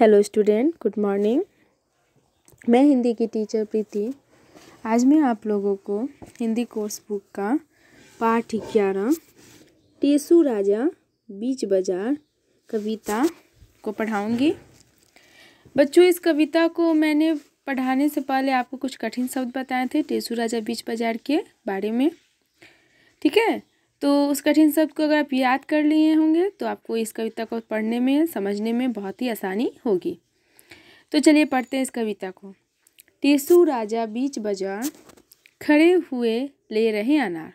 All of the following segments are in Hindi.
हेलो स्टूडेंट गुड मॉर्निंग मैं हिंदी की टीचर प्रीति आज मैं आप लोगों को हिंदी कोर्स बुक का पाठ ग्यारह टेसु राजा बीच बाजार कविता को पढ़ाऊंगी बच्चों इस कविता को मैंने पढ़ाने से पहले आपको कुछ कठिन शब्द बताए थे टेसु राजा बीच बाजार के बारे में ठीक है तो उस कठिन शब्द को अगर आप याद कर लिए होंगे तो आपको इस कविता को पढ़ने में समझने में बहुत ही आसानी होगी तो चलिए पढ़ते हैं इस कविता को टेसु राजा बीच बाजार खड़े हुए ले रहे अनार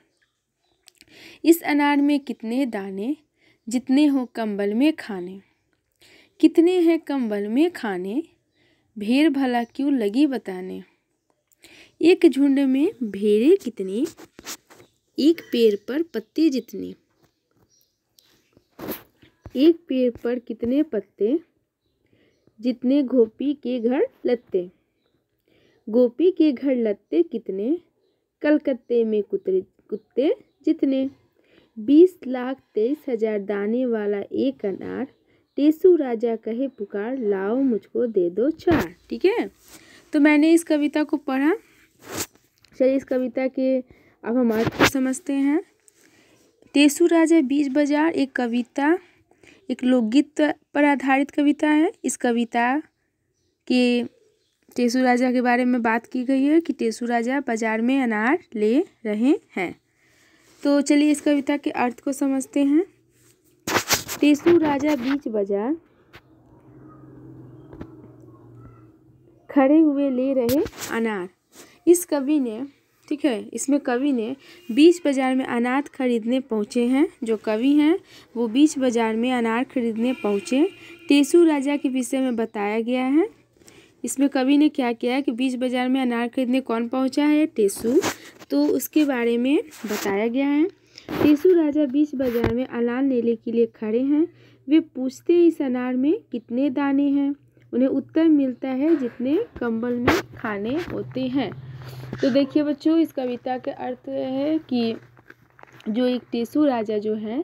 इस अनार में कितने दाने जितने हो कंबल में खाने कितने हैं कंबल में खाने भेड़ भला क्यों लगी बताने एक झुंड में भेड़े कितनी एक पेड़ पर पत्ते जितने एक पेड़ पर कितने पत्ते जितने गोपी के घर लत्ते गोपी के घर लत्ते कितने कलकत्ते में कुत्ते कुत्ते जितने बीस लाख तेईस हजार दाने वाला एक अनार टेसु राजा कहे पुकार लाओ मुझको दे दो चार ठीक है तो मैंने इस कविता को पढ़ा चलिए इस कविता के अब हम अर्थ को समझते हैं टेसु राजा बीज बाजार एक कविता एक लोकगीत पर आधारित कविता है इस कविता के टेसु राजा के बारे में बात की गई है कि टेसु राजा बाजार में अनार ले रहे हैं तो चलिए इस कविता के अर्थ को समझते हैं टेसु राजा बीच बाजार खड़े हुए ले रहे अनार इस कवि ने ठीक है इसमें कवि ने बीच बाज़ार में अनाज खरीदने पहुँचे हैं जो कवि हैं वो बीच बाज़ार में अनार खरीदने पहुँचे टेसु राजा के विषय में बताया गया है इसमें कवि ने क्या किया है कि बीच बाज़ार में अनार खरीदने कौन पहुँचा है टेसु तो उसके बारे में बताया गया है टेसु राजा बीच बाज़ार में अनार लेने के लिए खड़े हैं वे पूछते इस अनार में कितने दाने हैं उन्हें उत्तर मिलता है जितने कंबल में खाने होते हैं तो देखिए बच्चों इस कविता का अर्थ है कि जो एक टेसु राजा जो हैं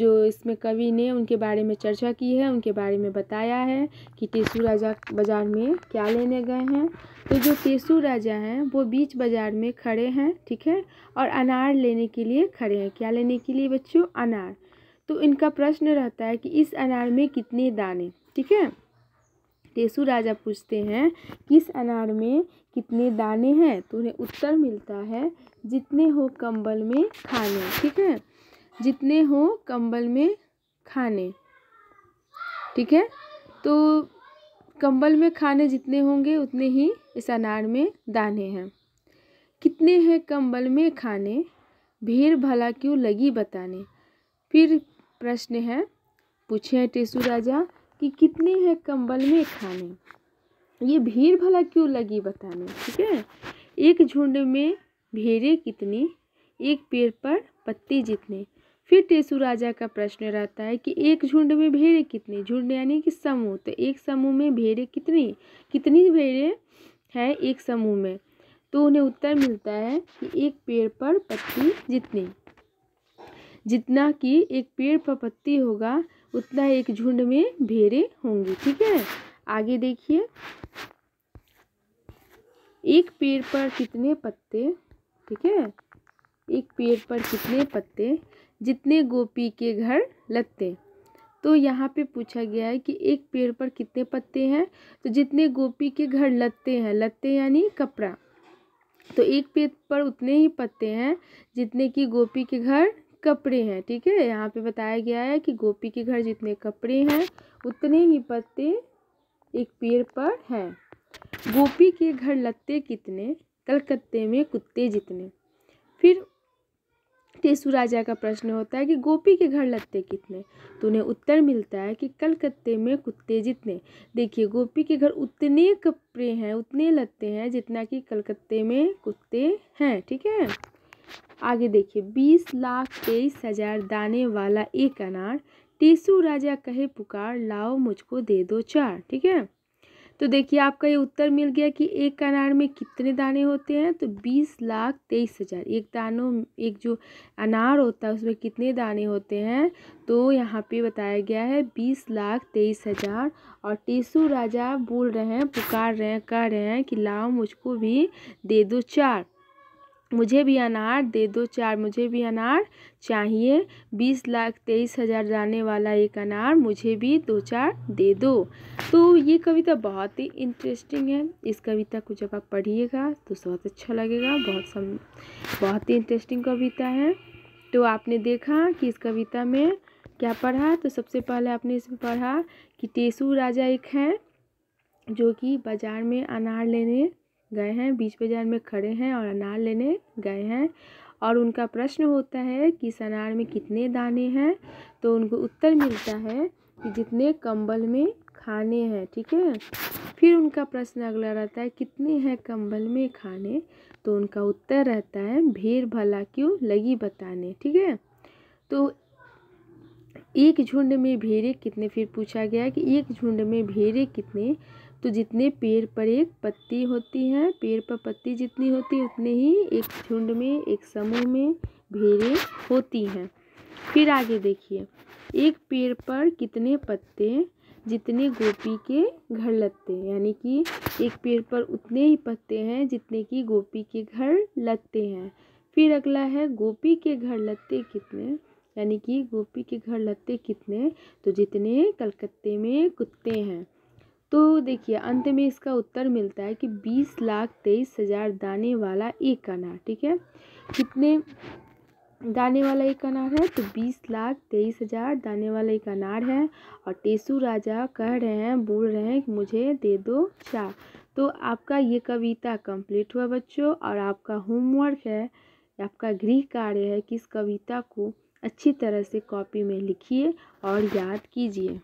जो इसमें कवि ने उनके बारे में चर्चा की है उनके बारे में बताया है कि टेसु राजा बाज़ार में क्या लेने गए हैं तो जो टेसु राजा हैं वो बीच बाज़ार में खड़े हैं ठीक है और अनार लेने के लिए खड़े हैं क्या लेने के लिए बच्चों अनार तो इनका प्रश्न रहता है कि इस अनार में कितने दाने ठीक है टेसु राजा पूछते हैं किस अनार में कितने दाने हैं तो उन्हें उत्तर मिलता है जितने हो कंबल में खाने ठीक है जितने हो कंबल में खाने ठीक है तो कंबल में खाने जितने होंगे उतने ही इस अनार में दाने हैं कितने हैं कंबल में खाने भीड़ भला क्यों लगी बताने फिर प्रश्न है पूछे हैं टेसु राजा कि कितने हैं कंबल में खाने ये भीड़ भला क्यों लगी बताने ठीक है एक झुंड में भेड़े कितने एक पेड़ पर पत्ते जितने फिर टेसु राजा का प्रश्न रहता है कि एक झुंड में भेड़े कितने झुंड यानी कि समूह तो एक समूह में भेड़े कितनी कितनी भेड़े हैं एक समूह में तो उन्हें उत्तर मिलता है कि एक पेड़ पर पत्ती जितनी जितना कि एक पेड़ पर पत्ती होगा उतना एक झुंड में भेड़े होंगी ठीक है आगे देखिए एक पेड़ पर कितने पत्ते ठीक है एक पेड़ पर कितने पत्ते जितने गोपी के घर लत्ते तो यहाँ पे पूछा गया है कि एक पेड़ पर कितने पत्ते हैं तो जितने गोपी के घर लत्ते हैं लत्ते यानी कपड़ा तो एक पेड़ पर उतने ही पत्ते हैं जितने की गोपी के घर कपड़े हैं ठीक है यहाँ पे बताया गया है कि गोपी के घर जितने कपड़े हैं उतने ही पत्ते एक पेड़ पर हैं गोपी के घर लत्ते कितने कलकत्ते में कुत्ते जितने फिर टेसु राजा का प्रश्न होता है कि गोपी के घर लत्ते कितने तो उन्हें उत्तर मिलता है कि कलकत्ते में कुत्ते जितने देखिए गोपी के घर उतने कपड़े हैं उतने लत्ते हैं जितना कि कलकत्ते में कुत्ते हैं ठीक है आगे देखिए बीस लाख तेईस हजार दाने वाला एक अनार टेसु राजा कहे पुकार लाओ मुझको दे दो चार ठीक है तो देखिए आपका ये उत्तर मिल गया कि एक अनार में कितने दाने होते हैं तो बीस लाख तेईस हज़ार एक दानों एक जो अनार होता है उसमें कितने दाने होते हैं तो यहाँ पे बताया गया है बीस लाख तेईस हज़ार और टेसु राजा बोल रहे हैं पुकार रहे हैं कह रहे हैं कि लाओ मुझको भी दे दो चार मुझे भी अनार दे दो चार मुझे भी अनार चाहिए बीस लाख तेईस हज़ार जाने वाला एक अनार मुझे भी दो चार दे दो तो ये कविता बहुत ही इंटरेस्टिंग है इस कविता को जब आप पढ़िएगा तो बहुत अच्छा लगेगा बहुत सम बहुत ही इंटरेस्टिंग कविता है तो आपने देखा कि इस कविता में क्या पढ़ा तो सबसे पहले आपने इसमें पढ़ा कि टेसु राजा एक हैं जो कि बाज़ार में अनार लेने गए हैं बीच बाजार में खड़े हैं और अनार लेने गए हैं और उनका प्रश्न होता है कि इस अनार में कितने दाने हैं तो उनको उत्तर मिलता है कि जितने कंबल में खाने हैं ठीक है फिर उनका प्रश्न अगला रहता है कितने हैं कंबल में खाने तो उनका उत्तर रहता है भीड़ भला क्यों लगी बताने ठीक है तो एक झुंड में भेड़े कितने फिर पूछा गया कि एक झुंड में भेड़े कितने तो जितने पेड़ पर एक पत्ती होती है पेड़ पर पत्ती जितनी होती है उतने ही एक झुंड में एक समूह में भेड़ें होती हैं फिर आगे देखिए एक पेड़ पर कितने पत्ते जितने गोपी के घर लगते हैं यानी कि एक पेड़ पर उतने ही पत्ते हैं जितने कि गोपी के घर लगते हैं फिर अगला है गोपी के घर लगते कितने यानी कि गोपी के घर लगते कितने तो जितने कलकत्ते में कुत्ते हैं तो देखिए अंत में इसका उत्तर मिलता है कि बीस लाख तेईस हज़ार दाने वाला एक अनार ठीक है कितने दाने वाला एक अनार है तो बीस लाख तेईस हज़ार दाने वाला एक अनार है और टेसु राजा कह रहे हैं बोल रहे हैं कि मुझे दे दो चार तो आपका ये कविता कंप्लीट हुआ बच्चों और आपका होमवर्क है आपका गृह कार्य है कि इस कविता को अच्छी तरह से कॉपी में लिखिए और याद कीजिए